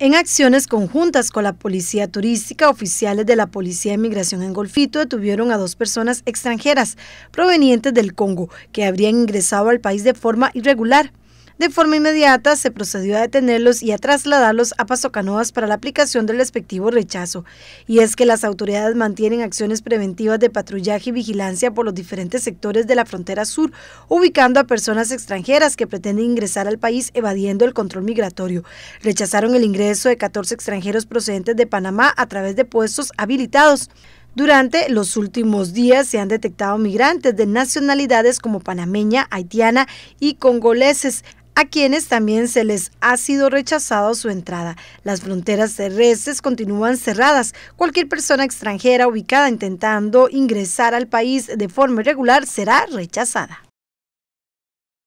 En acciones conjuntas con la Policía Turística, oficiales de la Policía de Migración en Golfito detuvieron a dos personas extranjeras provenientes del Congo que habrían ingresado al país de forma irregular. De forma inmediata se procedió a detenerlos y a trasladarlos a Pasocanoas para la aplicación del respectivo rechazo. Y es que las autoridades mantienen acciones preventivas de patrullaje y vigilancia por los diferentes sectores de la frontera sur, ubicando a personas extranjeras que pretenden ingresar al país evadiendo el control migratorio. Rechazaron el ingreso de 14 extranjeros procedentes de Panamá a través de puestos habilitados. Durante los últimos días se han detectado migrantes de nacionalidades como panameña, haitiana y congoleses a quienes también se les ha sido rechazado su entrada. Las fronteras terrestres continúan cerradas. Cualquier persona extranjera ubicada intentando ingresar al país de forma irregular será rechazada.